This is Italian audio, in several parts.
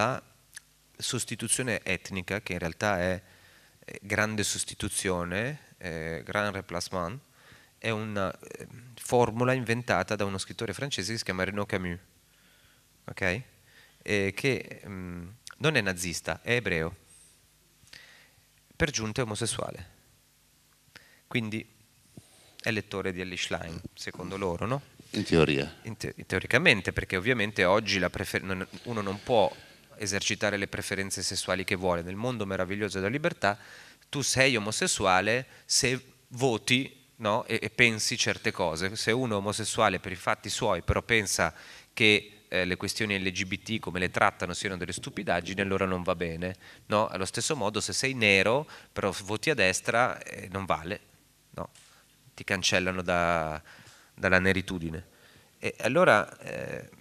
la sostituzione etnica, che in realtà è grande sostituzione, eh, grand replacement, è una eh, formula inventata da uno scrittore francese che si chiama Renaud Camus, okay? eh, che mh, mm, non è nazista, è ebreo, per giunta è omosessuale. Quindi è lettore di Ellie Schlein, secondo loro, no? In teoria. In te- teoricamente, perché ovviamente oggi non, uno non può esercitare le preferenze sessuali che vuole. Nel mondo meraviglioso della libertà tu sei omosessuale se voti no, e, e, pensi certe cose. Se uno è omosessuale per i fatti suoi, però pensa che eh, le questioni LGBT, come le trattano, siano delle stupidaggini, allora non va bene. No? Allo stesso modo, se sei nero, però voti a destra, eh, non vale. No? Ti cancellano da, dalla neritudine. E allora... Eh,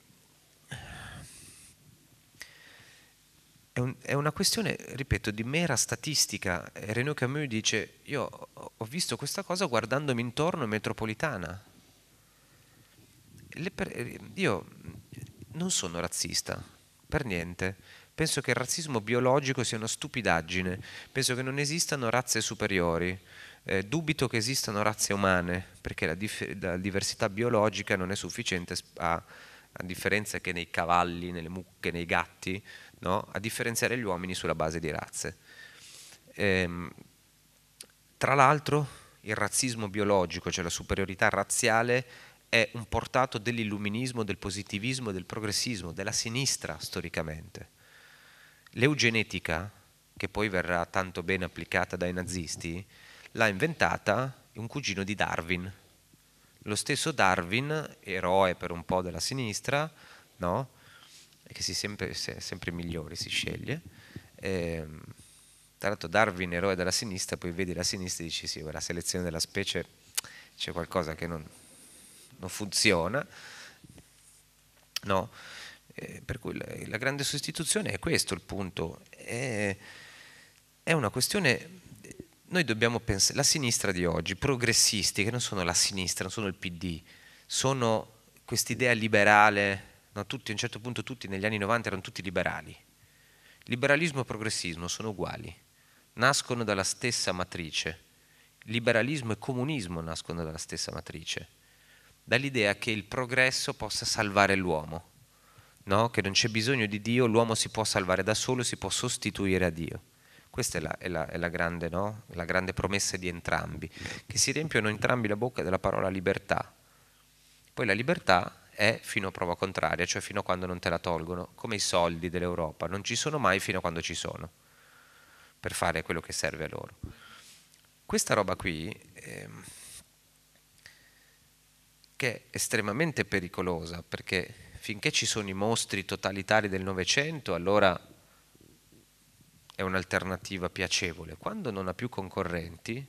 è, un, è, una questione, ripeto, di mera statistica. Eh, René Camus dice, io ho visto questa cosa guardandomi intorno in metropolitana. Per, eh, io non sono razzista, per niente. Penso che il razzismo biologico sia una stupidaggine, penso che non esistano razze superiori, eh, dubito che esistano razze umane, perché la, dif- la diversità biologica non è sufficiente a a differenza che nei cavalli, nelle mucche, nei gatti, no? a differenziare gli uomini sulla base di razze. Ehm, tra l'altro il razzismo biologico, cioè la superiorità razziale, è un portato dell'illuminismo, del positivismo, del progressismo, della sinistra storicamente. L'eugenetica, che poi verrà tanto bene applicata dai nazisti, l'ha inventata un cugino di Darwin, lo stesso Darwin, eroe per un po' della sinistra, no? che si sempre, sempre migliore si sceglie, eh, tra l'altro Darwin eroe della sinistra, poi vedi la sinistra e dici sì, la selezione della specie c'è qualcosa che non, non funziona, no? Eh, per cui la, la, grande sostituzione è questo il punto, è, è una questione noi dobbiamo pensare, la sinistra di oggi, i progressisti, che non sono la sinistra, non sono il PD, sono quest'idea liberale, no, tutti, a un certo punto tutti negli anni 90 erano tutti liberali. Liberalismo e progressismo sono uguali, nascono dalla stessa matrice. Liberalismo e comunismo nascono dalla stessa matrice, dall'idea che il progresso possa salvare l'uomo, no? che non c'è bisogno di Dio, l'uomo si può salvare da solo, si può sostituire a Dio. Questa è la, è la, è la, grande, no? la grande promessa di entrambi, che si riempiono entrambi la bocca della parola libertà. Poi la libertà è fino a prova contraria, cioè fino a quando non te la tolgono, come i soldi dell'Europa, non ci sono mai fino a quando ci sono, per fare quello che serve a loro. Questa roba qui, ehm, che è estremamente pericolosa, perché finché ci sono i mostri totalitari del Novecento, allora è un'alternativa piacevole, quando non ha più concorrenti,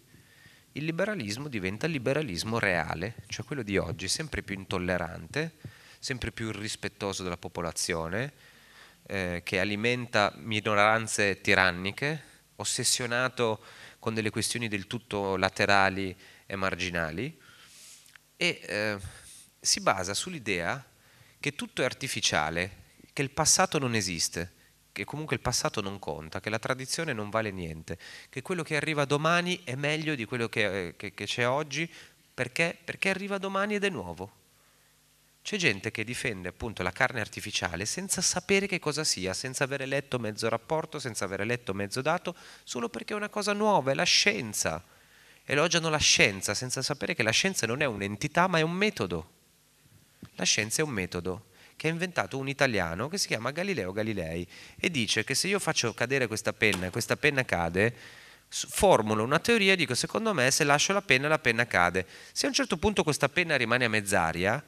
il liberalismo diventa liberalismo reale, cioè quello di oggi, sempre più intollerante, sempre più irrispettoso della popolazione, eh, che alimenta minoranze tiranniche, ossessionato con delle questioni del tutto laterali e marginali, e eh, si basa sull'idea che tutto è artificiale, che il passato non esiste che comunque il passato non conta, che la tradizione non vale niente, che quello che arriva domani è meglio di quello che, eh, che, che c'è oggi perché, perché arriva domani ed è nuovo. C'è gente che difende appunto la carne artificiale senza sapere che cosa sia, senza aver letto mezzo rapporto, senza aver letto mezzo dato, solo perché è una cosa nuova, è la scienza. Elogiano la scienza senza sapere che la scienza non è un'entità ma è un metodo. La scienza è un metodo che ha inventato un italiano che si chiama Galileo Galilei e dice che se io faccio cadere questa penna e questa penna cade, formulo una teoria e dico secondo me se lascio la penna la penna cade. Se a un certo punto questa penna rimane a mezz'aria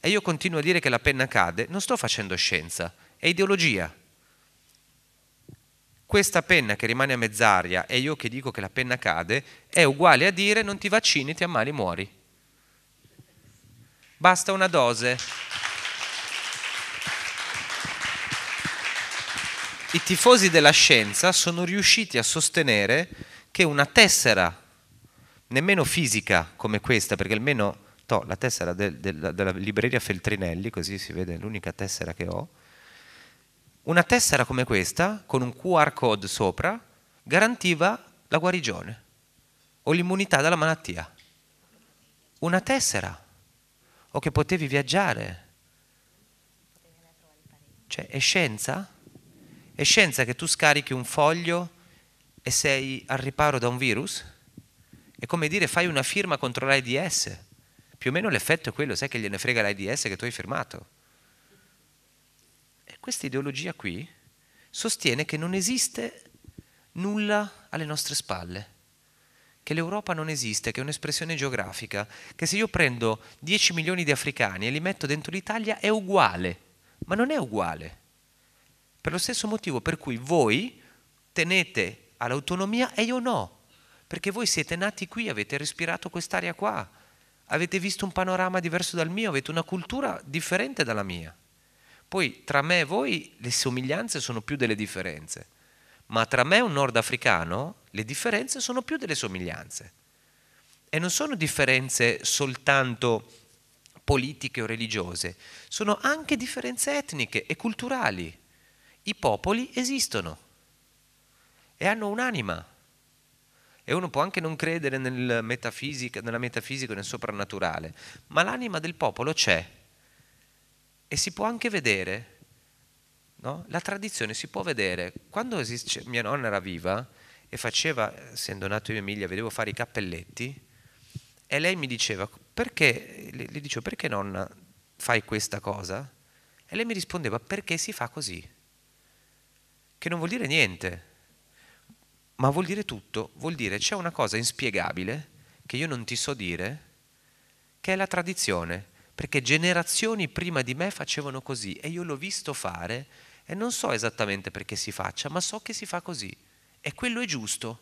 e io continuo a dire che la penna cade, non sto facendo scienza, è ideologia. Questa penna che rimane a mezz'aria e io che dico che la penna cade è uguale a dire non ti vaccini, ti ammali, muori. Basta una dose. i tifosi della scienza sono riusciti a sostenere che una tessera, nemmeno fisica come questa, perché almeno to, la tessera del, del, della libreria Feltrinelli, così si vede l'unica tessera che ho, una tessera come questa, con un QR code sopra, garantiva la guarigione o l'immunità dalla malattia. Una tessera, o che potevi viaggiare. Cioè, è scienza? È scienza che tu scarichi un foglio e sei al riparo da un virus? È come dire fai una firma contro l'AIDS. Più o meno l'effetto è quello, sai che gliene frega l'AIDS che tu hai firmato. E questa ideologia qui sostiene che non esiste nulla alle nostre spalle, che l'Europa non esiste, che è un'espressione geografica, che se io prendo 10 milioni di africani e li metto dentro l'Italia è uguale, ma non è uguale. Per lo stesso motivo per cui voi tenete all'autonomia e io no, perché voi siete nati qui, avete respirato quest'aria qua, avete visto un panorama diverso dal mio, avete una cultura differente dalla mia. Poi tra me e voi le somiglianze sono più delle differenze, ma tra me e un nordafricano le differenze sono più delle somiglianze. E non sono differenze soltanto politiche o religiose, sono anche differenze etniche e culturali i popoli esistono e hanno un'anima. E uno può anche non credere nel metafisica, nella metafisica e nel soprannaturale, ma l'anima del popolo c'è e si può anche vedere. No? La tradizione si può vedere. Quando esiste, cioè, mia nonna era viva e faceva, essendo nato in Emilia, vedevo fare i cappelletti e lei mi diceva, perché, le, dicevo, perché nonna fai questa cosa? E lei mi rispondeva, perché si fa così che non vuol dire niente, ma vuol dire tutto, vuol dire c'è una cosa inspiegabile che io non ti so dire, che è la tradizione, perché generazioni prima di me facevano così e io l'ho visto fare e non so esattamente perché si faccia, ma so che si fa così e quello è giusto,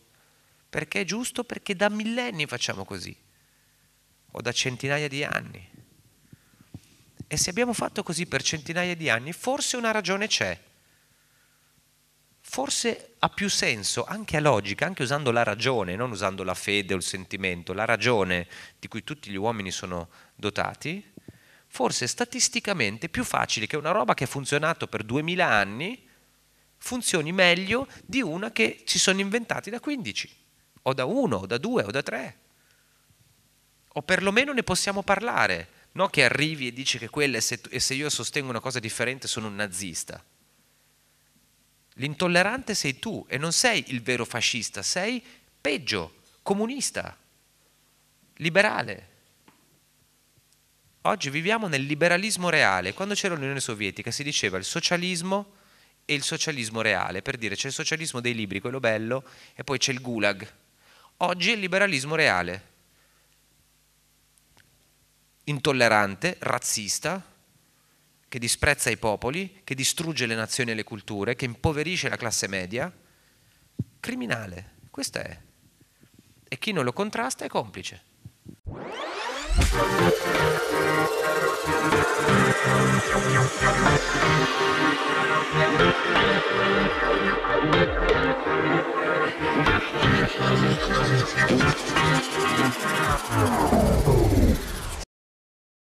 perché è giusto perché da millenni facciamo così o da centinaia di anni. E se abbiamo fatto così per centinaia di anni, forse una ragione c'è forse ha più senso, anche a logica, anche usando la ragione, non usando la fede o il sentimento, la ragione di cui tutti gli uomini sono dotati, forse statisticamente è più facile che una roba che ha funzionato per 2000 anni funzioni meglio di una che ci sono inventati da 15, o da 1, o da 2, o da 3. O perlomeno ne possiamo parlare, non che arrivi e dici che quella è se, e se io sostengo una cosa differente sono un nazista. L'intollerante sei tu e non sei il vero fascista, sei peggio, comunista, liberale. Oggi viviamo nel liberalismo reale. Quando c'era l'Unione Sovietica si diceva il socialismo e il socialismo reale, per dire c'è il socialismo dei libri, quello bello, e poi c'è il gulag. Oggi è il liberalismo reale. Intollerante, razzista, che disprezza i popoli, che distrugge le nazioni e le culture, che impoverisce la classe media, criminale, questo è. E chi non lo contrasta è complice.